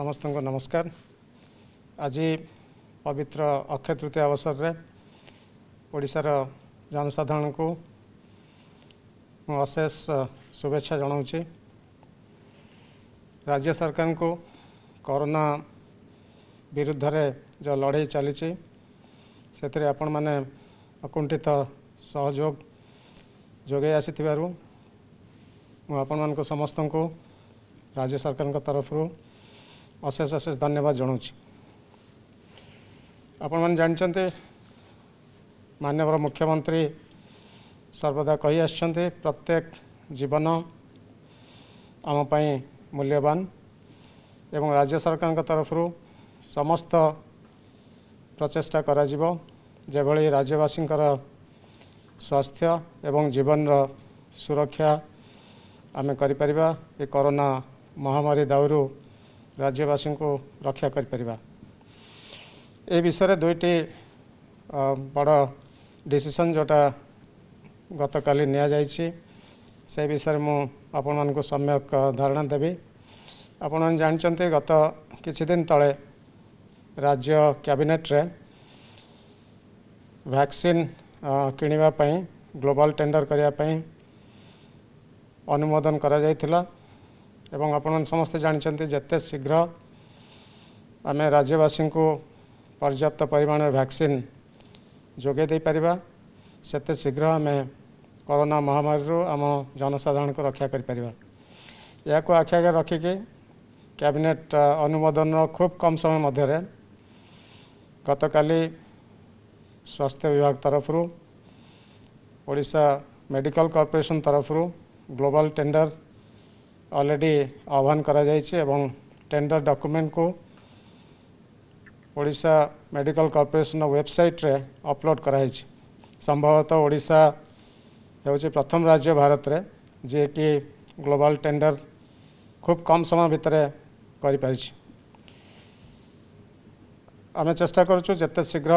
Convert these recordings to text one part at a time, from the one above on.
সমস্তଙ୍କ নমস্কার আজি পবিত্র অক্ষয় ত্রুটি অবসর রে ওড়িশার জনসাধারণ কো মো অশেষ শুভেচ্ছা জানাউছি রাজ্য সরকার কো করোনা বিরুদ্ধে রে যে লড়াই চলিছে সেতে আপন মানে অকুণ্ঠিত সহযোগ যোগে আসি থিবারু ম আপন মানকো সমস্ত কো রাজ্য সরকার কা তরফরো ଅଶେଷ ଅଶେଷ ଧନ୍ୟବାଦ ଜଣାଉଛି ଆପଣମାନେ ଜାଣିଛନ୍ତି ମାନ୍ୟବର ମୁଖ୍ୟମନ୍ତ୍ରୀ ସର୍ବଦା କହି ଆସିଛନ୍ତି ପ୍ରତ୍ୟେକ ଜୀବନ ଆମ ପାଇଁ ମୂଲ୍ୟବାନ ଏବଂ ରାଜ୍ୟ ସରକାରଙ୍କ ତରଫରୁ ସମସ୍ତ ପ୍ରଚେଷ୍ଟା କରାଯିବ ଯେଭଳି ରାଜ୍ୟବାସୀଙ୍କର ସ୍ୱାସ୍ଥ୍ୟ ଏବଂ ଜୀବନର ସୁରକ୍ଷା ଆମେ କରିପାରିବା ଏ କରୋନା ମହାମାରୀ ଦାଉରୁ ରାଜ୍ୟବାସୀଙ୍କୁ ରକ୍ଷା କରିପାରିବା ଏ ବିଷୟରେ ଦୁଇଟି ବଡ଼ ଡିସିସନ୍ ଯେଉଁଟା ଗତକାଲି ନିଆଯାଇଛି ସେ ବିଷୟରେ ମୁଁ ଆପଣମାନଙ୍କୁ ସମ୍ୟକ୍ ଧାରଣା ଦେବି ଆପଣମାନେ ଜାଣିଛନ୍ତି ଗତ କିଛି ଦିନ ତଳେ ରାଜ୍ୟ କ୍ୟାବିନେଟ୍ରେ ଭ୍ୟାକ୍ସିନ୍ କିଣିବା ପାଇଁ ଗ୍ଲୋବାଲ୍ ଟେଣ୍ଡର କରିବା ପାଇଁ ଅନୁମୋଦନ କରାଯାଇଥିଲା এবং আপনার সমস্তে জাঁচান যেতে শীঘ্র আমি রাজ্যবাসী পর্যাপ্ত পরিমাণের ভ্যাকসিন যোগাই দেইপারা সেতে শীঘ্র আমি করোনা মহামারী আম জনসাধারণ রক্ষা করে পারা ইয়াকু আখি আগে রক্ষিকি କ୍ୟାବିନେଟ୍ ଅନୁମୋଦନର ଖୁବ୍ କମ୍ ସମୟ ମଧ୍ୟରେ ଗତକାଲି ସ୍ୱାସ୍ଥ୍ୟ ବିଭାଗ ତରଫରୁ ଓଡ଼ିଶା ମେଡ଼ିକାଲ କର୍ପୋରେସନ ତରଫରୁ ଗ୍ଲୋବାଲ୍ ଟେଣ୍ଡର অলরেডি আহ্বান করা যায়ছে এবং টেন্ডার ডকুমেন্ট কো ওড়িশা মেডিকেল কর্পোরেশন ওয়েবসাইট রে আপলোড করা হইছে সম্ভবত ওড়িশা এই হচ্ছে প্রথম রাজ্য ভারত রে যে কি গ্লোবাল টেন্ডার খুব কম সময় ভিতরে করি পারিছি আমি চেষ্টা করছো যত শীঘ্র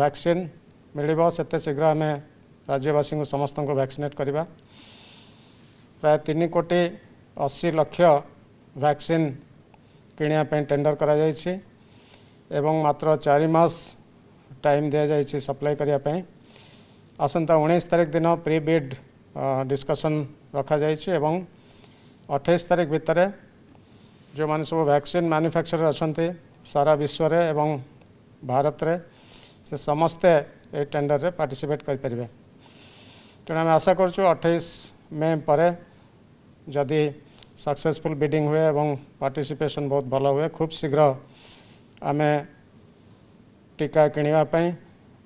ভ্যাকসিন মেলিবো তত শীঘ্র আমি রাজ্যবাসি সমূহ সমস্তকে ভ্যাকসিনট করিবা ପ୍ରାୟ ତିନି କୋଟି ଅଶୀ ଲକ୍ଷ ଭ୍ୟାକ୍ସିନ୍ କିଣିବା ପାଇଁ ଟେଣ୍ଡର କରାଯାଇଛି ଏବଂ ମାତ୍ର ଚାରି ମାସ ଟାଇମ୍ ଦିଆଯାଇଛି ସପ୍ଲାଇ କରିବା ପାଇଁ ଆସନ୍ତା ଉଣେଇଶ ତାରିଖ ଦିନ ପ୍ରି ବିଡ୍ ଡିସ୍କସନ୍ ରଖାଯାଇଛି ଏବଂ ଅଠେଇଶ ତାରିଖ ଭିତରେ ଯେଉଁମାନେ ସବୁ ଭ୍ୟାକ୍ସିନ୍ ମ୍ୟାନୁଫ୍ୟାକ୍ଚରର ଅଛନ୍ତି ସାରା ବିଶ୍ୱରେ ଏବଂ ଭାରତରେ ସେ ସମସ୍ତେ এই টেন্ডরে পার্টিসিপেট করে তেমন আমি আশা করছু অঠাইশ मे पर जदि सक्सेसफुल बिडिंग हुए और पार्टिसिपेशन बहुत भल हुए खूब शीघ्र आम टीका किणवापी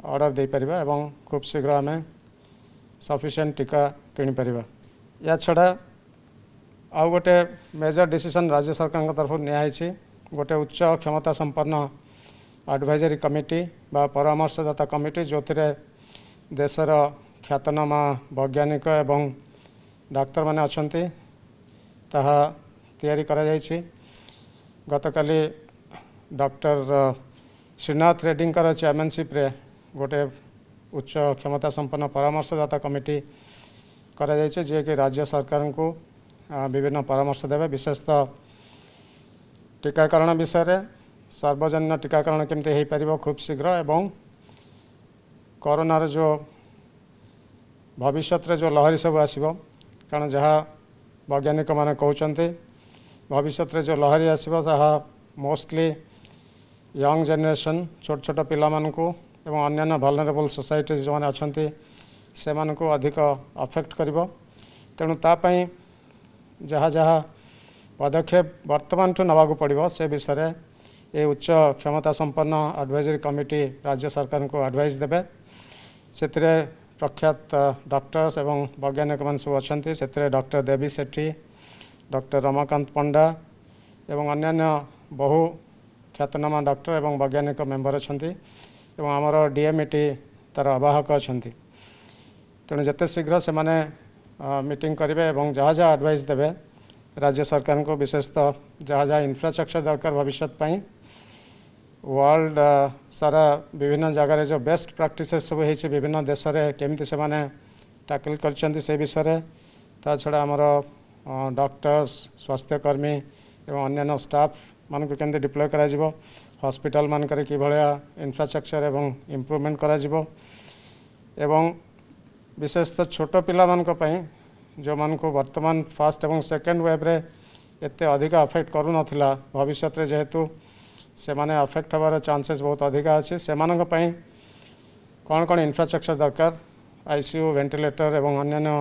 अर्डर दे पार एवं खूब शीघ्र आम सफिसीयंट टीका कि या छड़ा आउ गोटे मेजर डिशन राज्य सरकार तरफ नि गोटे उच्च क्षमता संपन्न आडभजरी कमिटी व परामर्शदाता कमिटी जो थे देशर ख्यातनामा वैज्ञानिक एवं ডাক্তার মানে অনেক তাহা তৈরি করা যাইছে গতকালি ডক্টর শ্রীনাথ রেড্ডিঙ্কর চেয়ারম্যানশিপ্রে গোটে উচ্চ ক্ষমতা সম্পন্ন পরামর্শদাতা কমিটি করা যাইছে যিয়েকি রাজ্য সরকারଙ୍କୁ বিভিন্ন পরামর্শ দেবে বিশেষত টিকাকরণ বিষয়ে সার্বজনীন টিকাকরণ কেমতি হয়ে পার খুব শীঘ্র এবং করোনার যে ভবিষ্যতের যে লহরি সব আসব कारण जहाँ वैज्ञानिक मैंने कहते भविष्य जो लहरी आस मोस्टली यंग जेनेसन छोट छोट पाला भलनेबल सोसाइट जो मैंने अच्छा से मानक अधिक अफेक्ट कर तेणुतापी जहा जा पदक्षेप बर्तमान ठू नवाक पड़ो से विषय ये उच्च क्षमता संपन्न आडभइजरी कमिटी राज्य सरकार को आडभइस देवे से प्रख्यात डक्टर्स और वैज्ञानिक मान सब अच्छा से डक्टर देवी सेठी डक्टर रमाकांत पंडा एवं अन्न्य बहु ख्यातनामा डक्टर एवं वैज्ञानिक मेम्बर अच्छा आमर डीएमईटी तार आवाहक अच्छा तेणु जिते शीघ्र से मैंने मीट करें जहा जहाँ आडभइस देवे राज्य सरकार को विशेषतः जहा जहाँ इनफ्रास्ट्रक्चर दरकार भविष्यपाई वर्ल्ड uh, सारा विभिन्न जगार जो बेस्ट प्राक्टिसेस सब हो विभिन्न देश में केमी से टैकल कर विषय ता छड़ा आमर डक्टर्स स्वास्थ्यकर्मी एवं अन्न्य स्टाफ मानक केमी डिप्लय कर हस्पिटाल मानक कि इनफ्रास्ट्रक्चर एवं इम्प्रुवमेंट होशेषत छोट पाई जो मानक बर्तमान फास्ट और सेकेंड वेव्रे एत अधिक अफेक्ट करूना भविष्य जेहेतु से माने अफेक्ट हमारे चांसेस बहुत अधिक अच्छे से मानी कौन कौन इनफ्रास्ट्रक्चर दरकार आईसीयू वेंटिलेटर और अन्न्य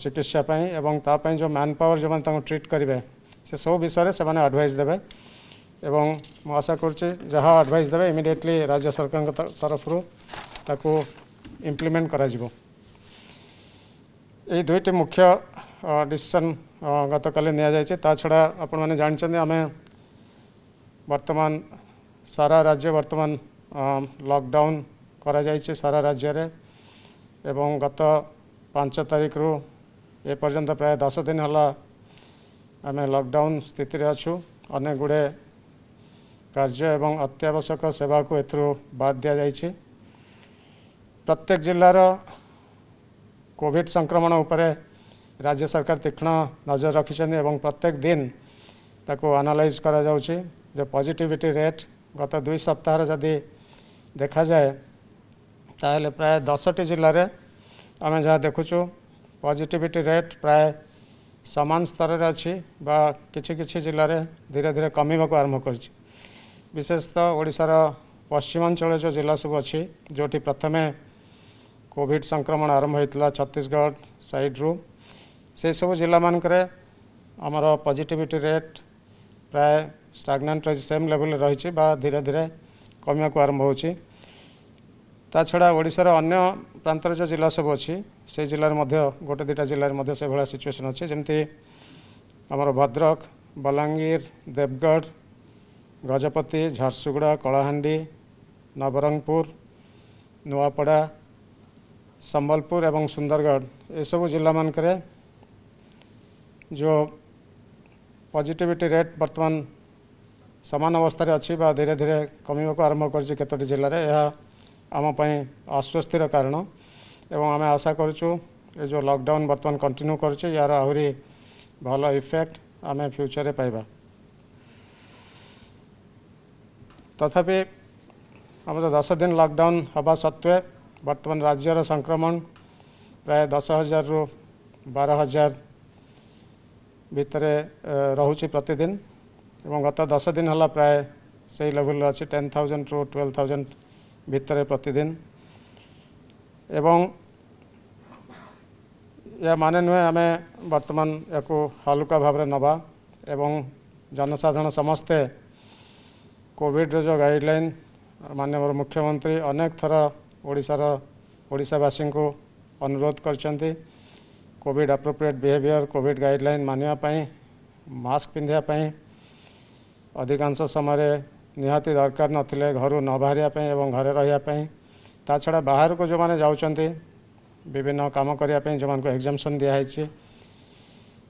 चिकित्सापी जो मैन पावर जो मैंने ट्रिट करेंगे से सब विषय से माने आडभइस देवे मुशा करा आडभइस देवे इमिडियेटली राज्य सरकार तरफ इम्प्लीमेंट कर दुईट मुख्य डिशन गत काली छड़ा आपने जानते आम ବର୍ତ୍ତମାନ ସାରା ରାଜ୍ୟ ବର୍ତ୍ତମାନ ଲକଡାଉନ୍ କରାଯାଇଛି ସାରା ରାଜ୍ୟରେ ଏବଂ ଗତ ପାଞ୍ଚ ତାରିଖରୁ ଏପର୍ଯ୍ୟନ୍ତ ପ୍ରାୟ ଦଶ ଦିନ ହେଲା ଆମେ ଲକଡାଉନ୍ ସ୍ଥିତିରେ ଅଛୁ ଅନେକ ଗୁଡ଼ିଏ କାର୍ଯ୍ୟ ଏବଂ ଅତ୍ୟାବଶ୍ୟକ ସେବାକୁ ଏଥିରୁ ବାଦ୍ ଦିଆଯାଇଛି ପ୍ରତ୍ୟେକ ଜିଲ୍ଲାର କୋଭିଡ଼ ସଂକ୍ରମଣ ଉପରେ ରାଜ୍ୟ ସରକାର ତୀକ୍ଷ୍ଣ ନଜର ରଖିଛନ୍ତି ଏବଂ ପ୍ରତ୍ୟେକ ଦିନ ତାକୁ ଆନାଲାଇଜ୍ କରାଯାଉଛି जो पॉजिटिविटी रेट गत दुई सप्ताह जदि देखा जाए तो प्राय दस टी जिले में आम जहाँ देखु पॉजिटिविटी रेट प्राय समान स्तर अच्छी किसी किसी जिले में धीरे धीरे कम आरंभ कर विशेषतः ओडार पश्चिमांचल जो जिला सब अच्छी जोटी प्रथम कॉविड संक्रमण आरंभ होता छत्तीसगढ़ सैड्रु से सब जिला मानक आमर पजिटिटी रेट प्राय স্টাগনান্ট রয়েছে সেম লেভেলে রয়েছে বা ধীরে ধীরে কমিবাকু আরম্ভ হচ্ছে তাছাড়া ওড়িশার অন্য প্রান্তর যে জেলা সব অছি সেই জেলার মধ্যে গোটে দুইটা জেলার মধ্যে সেভাবে সিচুয়েসন অছে যেমতি আমার ভদ্রক বলাঙ্গীর দেবগড় গজপতি ঝারসুগুড়া কলাহান্ডি নবরঙ্গপুর ନୂଆପଡ଼ା ସମ୍ବଲପୁର ଏବଂ ସୁନ୍ଦରଗଡ଼ ଏସବୁ ଜିଲ୍ଲାମାନଙ୍କରେ ଯେଉଁ ପଜିଟିଭିଟି ରେଟ୍ ବର୍ତ୍ତମାନ ସମାନ ଅବସ୍ଥାରେ ଅଛି ବା ଧୀରେ ଧୀରେ କମିବାକୁ ଆରମ୍ଭ କରିଛି କେତୋଟି ଜିଲ୍ଲାରେ ଏହା ଆମ ପାଇଁ ଆଶ୍ୱସ୍ତିର କାରଣ ଏବଂ ଆମେ ଆଶା କରୁଛୁ ଏ ଯେଉଁ ଲକଡାଉନ୍ ବର୍ତ୍ତମାନ କଣ୍ଟିନ୍ୟୁ କରୁଛି ଏହାର ଆହୁରି ଭଲ ଇଫେକ୍ଟ ଆମେ ଫ୍ୟୁଚର୍ରେ ପାଇବା ତଥାପି ଆମର ଦଶ ଦିନ ଲକଡାଉନ୍ ହେବା ସତ୍ତ୍ୱେ ବର୍ତ୍ତମାନ ରାଜ୍ୟର ସଂକ୍ରମଣ ପ୍ରାୟ ଦଶ ହଜାରରୁ ବାର ହଜାର ଭିତରେ ରହୁଛି ପ୍ରତିଦିନ गत दस दिन है प्राय से लेवल अच्छे ten thousand to twelve thousand भितर प्रतिदिन एवं यह माने नुहे आम बर्तमान या हालुका भाव नवा एवं जनसाधारण समस्ते कोविड जो गाइडल मानव मुख्यमंत्री अनेक थर ओार ओडावासी को अनुरोध कोविड आप्रोप्रिएट बिहेयर कॉविड गाइडल मानवापी मास्क पिंधापी अधिकांश समय निहाती दरकार ना घर न बाहर एवं घरे रही ता छा बाहर को जो मैंने जाभिन्न काम करने जो मैं एक्जामसन दिखाई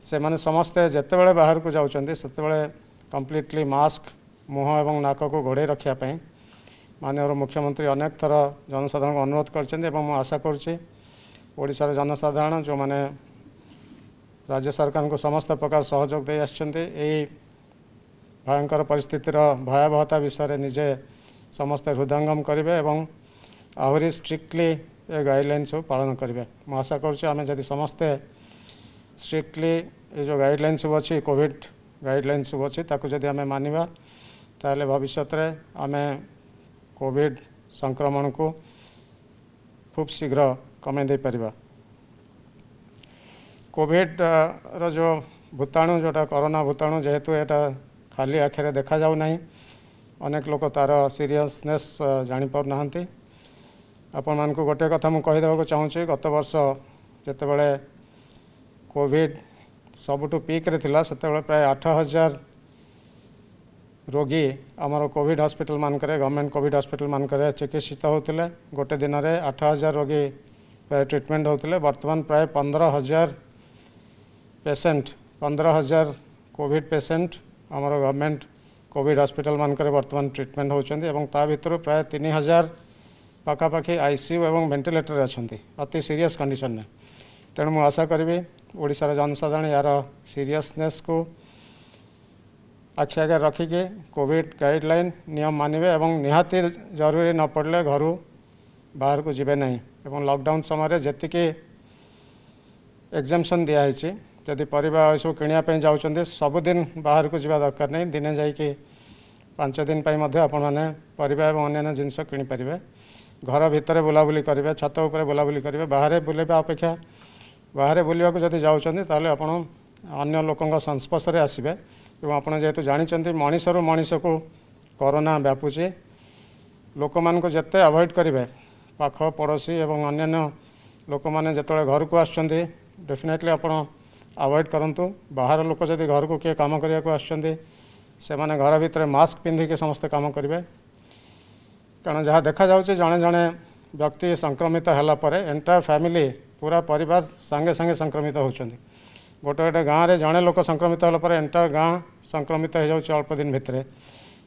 से मैंने समस्ते जिते बड़े बाहर को जाते बड़े कम्प्लीटली मस्क मुह और नाक को घोड़े रखापी मानव मुख्यमंत्री अनेक थर जनसाधारण को अनुरोध कर आशा कर जनसाधारण जो मैंने राज्य सरकार को समस्त प्रकार सहयोग दे आई ଭୟଙ୍କର ପରିସ୍ଥିତିର ଭୟାବହତା ବିଷୟରେ ନିଜେ ସମସ୍ତେ ହୃଦୟଙ୍ଗମ କରିବେ ଏବଂ ଆହୁରି ଷ୍ଟ୍ରିକ୍ଟଲି ଏ ଗାଇଡ଼ଲାଇନ୍ ସବୁ ପାଳନ କରିବେ ମୁଁ ଆଶା କରୁଛି ଆମେ ଯଦି ସମସ୍ତେ ଷ୍ଟ୍ରିକ୍ଟଲି ଏ ଯେଉଁ ଗାଇଡ଼ଲାଇନ୍ ସବୁ ଅଛି କୋଭିଡ଼ ଗାଇଡ଼ଲାଇନ୍ ସବୁ ଅଛି ତାକୁ ଯଦି ଆମେ ମାନିବା ତାହେଲେ ଭବିଷ୍ୟତରେ ଆମେ କୋଭିଡ଼ ସଂକ୍ରମଣକୁ ଖୁବ୍ ଶୀଘ୍ର କମେଇ ଦେଇପାରିବା କୋଭିଡ଼ର ଯେଉଁ ଭୂତାଣୁ ଯେଉଁଟା କରୋନା ଭୂତାଣୁ ଯେହେତୁ ଏଇଟା खाली आखिरे देखा जाऊना अनेक लोक तार सीरीयसनेस जापार आपण मानक गोटे कथा मुझे चाहिए गत बर्ष जिते बड़े कोविड सबुठ पिक्रे से प्राय आठ हजार रोगी आम कोविड हॉस्पिटल मानक गवर्नमेंट कॉविड हॉस्पिटल मानक चिकित्सित होते गोटे दिन में आठ हजार रोगी प्राय ट्रिटमेंट होते वर्तमान प्राय पंद्रह हजार पेसेंट पंद्रह हजार कॉविड पेसेंट ଆମର ଗଭର୍ଣ୍ଣମେଣ୍ଟ କୋଭିଡ଼ ହସ୍ପିଟାଲମାନଙ୍କରେ ବର୍ତ୍ତମାନ ଟ୍ରିଟମେଣ୍ଟ ହେଉଛନ୍ତି ଏବଂ ତା ଭିତରୁ ପ୍ରାୟ ତିନି ହଜାର ପାଖାପାଖି ଆଇସିୟୁ ଏବଂ ଭେଣ୍ଟିଲେଟରରେ ଅଛନ୍ତି ଅତି ସିରିୟସ୍ କଣ୍ଡିସନରେ ତେଣୁ ମୁଁ ଆଶା କରିବି ଓଡ଼ିଶାର ଜନସାଧାରଣ ଏହାର ସିରିୟସନେସ୍କୁ ଆଖି ଆଗରେ ରଖିକି କୋଭିଡ଼ ଗାଇଡ଼ଲାଇନ୍ ନିୟମ ମାନିବେ ଏବଂ ନିହାତି ଜରୁରୀ ନ ପଡ଼ିଲେ ଘରୁ ବାହାରକୁ ଯିବେ ନାହିଁ ଏବଂ ଲକଡାଉନ୍ ସମୟରେ ଯେତିକି ଏକ୍ଜାମସନ୍ ଦିଆହେଇଛି जदि पर सब किणापी जाऊँच सबुदिन बाहर को जवा दरकार नहीं दिने जाकि पांच दिन आपने पर जिनस कि घर भितर बुलाबूली करेंगे छत उपर बुलाबूली करेंगे बाहर बुलवा अपेक्षा बाहर बुलाक जब जाते आप लोक संस्पर्शे आसवे आप जेहेतु जानते मणिषर मणिष को करोना व्यापुचे लोक मानते अवॉइड करेंगे पाख पड़ोशी एवं अन्न्य लोक मैंने जो घर को आसफिनेटली आप ଆଭଏଡ଼୍ କରନ୍ତୁ ବାହାର ଲୋକ ଯଦି ଘରକୁ କିଏ କାମ କରିବାକୁ ଆସୁଛନ୍ତି ସେମାନେ ଘର ଭିତରେ ମାସ୍କ ପିନ୍ଧିକି ସମସ୍ତେ କାମ କରିବେ କାରଣ ଯାହା ଦେଖାଯାଉଛି ଜଣେ ଜଣେ ବ୍ୟକ୍ତି ସଂକ୍ରମିତ ହେଲା ପରେ ଏଣ୍ଟାୟାର ଫ୍ୟାମିଲି ପୁରା ପରିବାର ସାଙ୍ଗେ ସାଙ୍ଗେ ସଂକ୍ରମିତ ହେଉଛନ୍ତି ଗୋଟେ ଗୋଟେ ଗାଁରେ ଜଣେ ଲୋକ ସଂକ୍ରମିତ ହେଲା ପରେ ଏଣ୍ଟାୟାର ଗାଁ ସଂକ୍ରମିତ ହୋଇଯାଉଛି ଅଳ୍ପ ଦିନ ଭିତରେ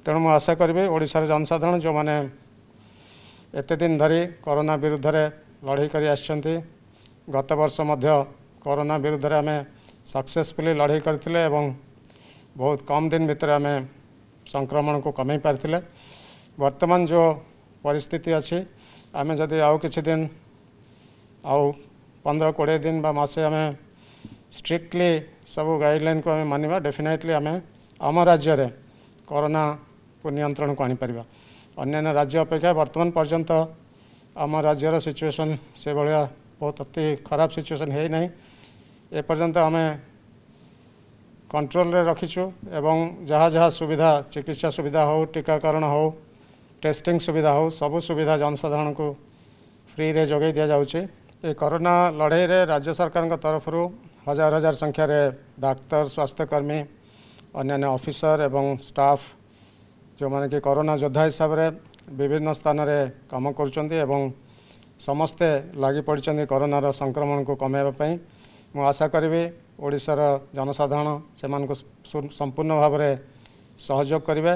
ତେଣୁ ମୁଁ ଆଶା କରିବି ଓଡ଼ିଶାର ଜନସାଧାରଣ ଯେଉଁମାନେ ଏତେ ଦିନ ଧରି କରୋନା ବିରୁଦ୍ଧରେ ଲଢ଼େଇ କରି ଆସିଛନ୍ତି ଗତ ବର୍ଷ ମଧ୍ୟ କରୋନା ବିରୁଦ୍ଧରେ ଆମେ सक्सेसफुली लड़े करते बहुत कम दिन भितर आम संक्रमण को कमे पारे वर्तमान जो परिस्थिति अच्छी आम जदि आउ कि दिन आउ पंद्रह कोड़े दिन मसे आम स्ट्रिक्टली सब गाइडलाइन को आम मानवा डेफिनेटली आम आम राज्य कोरोना को नियंत्रण को आनी पार अन्न्य राज्य अपेक्षा बर्तमान पर्यंत आम राज्यर सिचुएसन से भाया बहुत अति खराब सिचुएसन है ना ଏପର୍ଯ୍ୟନ୍ତ ଆମେ କଣ୍ଟ୍ରୋଲରେ ରଖିଛୁ ଏବଂ ଯାହା ଯାହା ସୁବିଧା ଚିକିତ୍ସା ସୁବିଧା ହେଉ ଟିକାକରଣ ହେଉ ଟେଷ୍ଟିଂ ସୁବିଧା ହେଉ ସବୁ ସୁବିଧା ଜନସାଧାରଣଙ୍କୁ ଫ୍ରିରେ ଯୋଗାଇ ଦିଆଯାଉଛି ଏ କରୋନା ଲଢ଼େଇରେ ରାଜ୍ୟ ସରକାରଙ୍କ ତରଫରୁ ହଜାର ହଜାର ସଂଖ୍ୟାରେ ଡାକ୍ତର ସ୍ୱାସ୍ଥ୍ୟକର୍ମୀ ଅନ୍ୟାନ୍ୟ ଅଫିସର ଏବଂ ଷ୍ଟାଫ୍ ଯେଉଁମାନେ କି କରୋନା ଯୋଦ୍ଧା ହିସାବରେ ବିଭିନ୍ନ ସ୍ଥାନରେ କାମ କରୁଛନ୍ତି ଏବଂ ସମସ୍ତେ ଲାଗି ପଡ଼ିଛନ୍ତି କରୋନାର ସଂକ୍ରମଣକୁ କମାଇବା ପାଇଁ ମୁଁ ଆଶା କରିବି ଓଡ଼ିଶାର ଜନସାଧାରଣ ସେମାନଙ୍କୁ ସମ୍ପୂର୍ଣ୍ଣ ଭାବରେ ସହଯୋଗ କରିବେ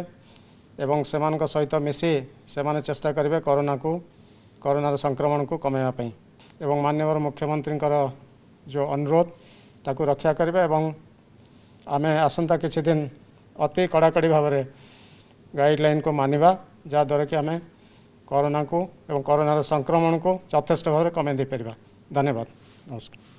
ଏବଂ ସେମାନଙ୍କ ସହିତ ମିଶି ସେମାନେ ଚେଷ୍ଟା କରିବେ କରୋନାକୁ କରୋନାର ସଂକ୍ରମଣକୁ କମାଇବା ପାଇଁ ଏବଂ ମାନ୍ୟବର ମୁଖ୍ୟମନ୍ତ୍ରୀଙ୍କର ଯେଉଁ ଅନୁରୋଧ ତାକୁ ରକ୍ଷା କରିବେ ଏବଂ ଆମେ ଆସନ୍ତା କିଛି ଦିନ ଅତି କଡ଼ାକଡ଼ି ଭାବରେ ଗାଇଡ଼ଲାଇନ୍କୁ ମାନିବା ଯାହାଦ୍ୱାରା କି ଆମେ କରୋନାକୁ ଏବଂ କରୋନାର ସଂକ୍ରମଣକୁ ଯଥେଷ୍ଟ ଭାବରେ କମାଇ ଦେଇପାରିବା ଧନ୍ୟବାଦ ନମସ୍କାର